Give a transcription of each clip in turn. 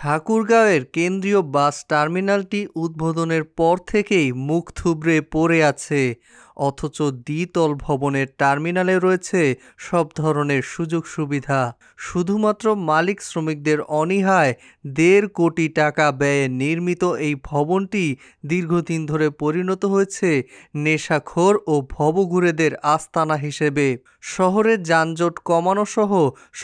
ঠাকুরগাঁওয়ের কেন্দ্রীয় বাস টার্মিনালটি উদ্বোধনের পর থেকেই মুখ থুবড়ে পড়ে আছে অথচ দ্বিতল ভবনের টার্মিনালে রয়েছে সব ধরনের সুযোগ সুবিধা শুধুমাত্র মালিক শ্রমিকদের অনিহায় দেড় কোটি টাকা ব্যয়ে নির্মিত এই ভবনটি দীর্ঘদিন ধরে পরিণত হয়েছে নেশাখোর ও ভবঘুরেদের আস্তানা হিসেবে শহরে যানজট কমানো সহ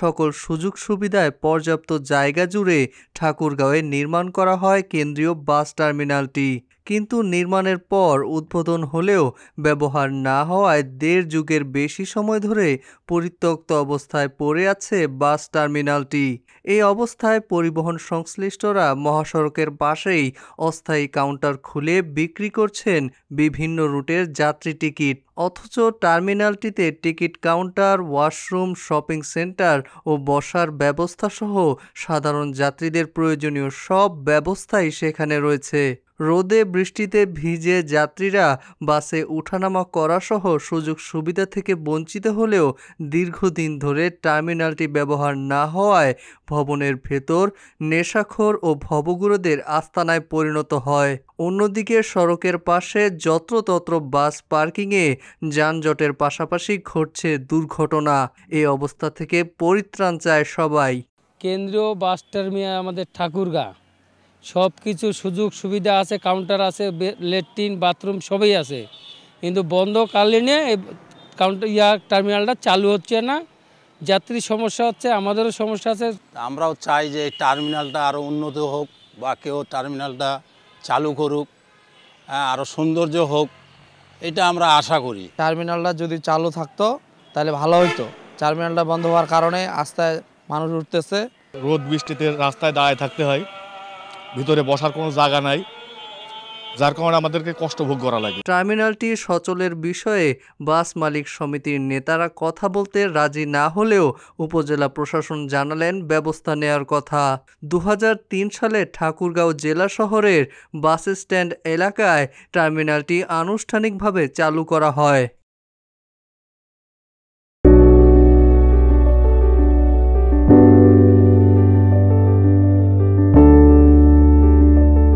সকল সুযোগ সুবিধায় পর্যাপ্ত জায়গা জুড়ে ঠাকুরগাঁওয়ে নির্মাণ করা হয় কেন্দ্রীয় বাস টার্মিনালটি কিন্তু নির্মাণের পর উদ্বোধন হলেও ব্যবহার না হওয়ায় দেড় যুগের বেশি সময় ধরে পরিত্যক্ত অবস্থায় পড়ে আছে বাস টার্মিনালটি এই অবস্থায় পরিবহন সংশ্লিষ্টরা মহাসড়কের পাশেই অস্থায়ী কাউন্টার খুলে বিক্রি করছেন বিভিন্ন রুটের যাত্রী টিকিট অথচ টার্মিনালটিতে ticket counter washroom shopping centre ও বসার ব্যবস্থাসহ সাধারণ যাত্রীদের প্রয়োজনীয় সব ব্যবস্থাই সেখানে রয়েছে রোদে বৃষ্টিতে ভিজে যাত্রীরা বাসে ওঠানামা করাসহ সুযোগ সুবিধা থেকে বঞ্চিত হলেও দীর্ঘদিন ধরে টার্মিনালটি ব্যবহার না হওয়ায় ভবনের ভেতর নেশাখোর ও ভবগুরুদের আস্তানায় পরিণত হয় অন্যদিকে সড়কের পাশে যত্রতত্র বাস পার্কিংয়ে যানজটের পাশাপাশি ঘটছে দুর্ঘটনা এ অবস্থা থেকে পরিত্রাণ চায় সবাই কেন্দ্রীয় বাস টার্মিনাল আমাদের ঠাকুরগাঁ সব কিছু সুযোগ সুবিধা আছে কাউন্টার আছে লেট্রিন বাথরুম সবই আছে কিন্তু বন্ধকালীনে কাউন্টার ইয়া টার্মিনালটা চালু হচ্ছে না যাত্রীর সমস্যা হচ্ছে আমাদেরও সমস্যা আছে আমরাও চাই যে এই টার্মিনালটা আরও উন্নত হোক বা কেউ টার্মিনালটা চালু করুক হ্যাঁ, আরও সৌন্দর্য হোক এটা আমরা আশা করি টার্মিনালটা যদি চালু থাকতো তাহলে ভালো হইতো টার্মিনালটা বন্ধ হওয়ার কারণে আস্তায় মানুষ উঠতেছে রোদ বৃষ্টিতে রাস্তায় দাঁড়ায় থাকতে হয় ভিতরে বসার কোনো জায়গা নাই যার কারণে আমাদেরকে কষ্ট ভোগ করা লাগে টার্মিনালটি সচলের বিষয়ে বাস মালিক সমিতির নেতারা কথা বলতে রাজি না হলেও উপজেলা প্রশাসন জানালেন ব্যবস্থা নেয়ার কথা দু সালে ঠাকুরগাঁও জেলা শহরের বাস স্ট্যান্ড এলাকায় টার্মিনালটি আনুষ্ঠানিকভাবে চালু করা হয়